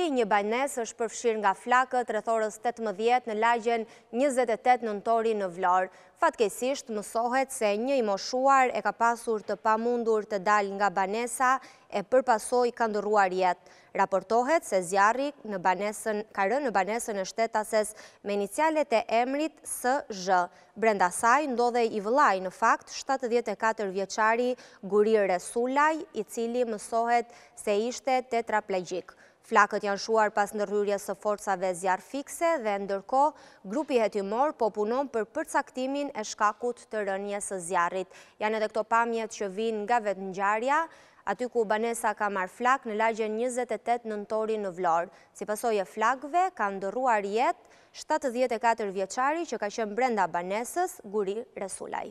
Një bajnes është përfshirë nga flakët rëthorës 18 në lagjen 28 nëntori në vlorë. Fatkesisht mësohet se një i moshuar e ka pasur të pa mundur të dal nga banesa e përpasoj kandëruar jetë. Raportohet se zjarri në banesën, ka rënë në banesën e shtetases me inicialet e emrit së zhë. Brenda saj ndodhe i vëlaj në fakt 74 vjeqari gurire Sulaj i cili mësohet se ishte tetraplegjikë. Flakët janë shuar pas nërhyrje së forcave zjarë fikse dhe ndërko, grupi jetimor po punon për përcaktimin e shkakut të rënje së zjarit. Janë edhe këto pamjet që vinë nga vetë njarja, aty ku Banesa ka marë flak në lagjen 28 nëntori në vlorë. Si pasoj e flakve, ka ndërruar jetë 74 vjeqari që ka shëmë brenda Banesës, Guri Resulaj.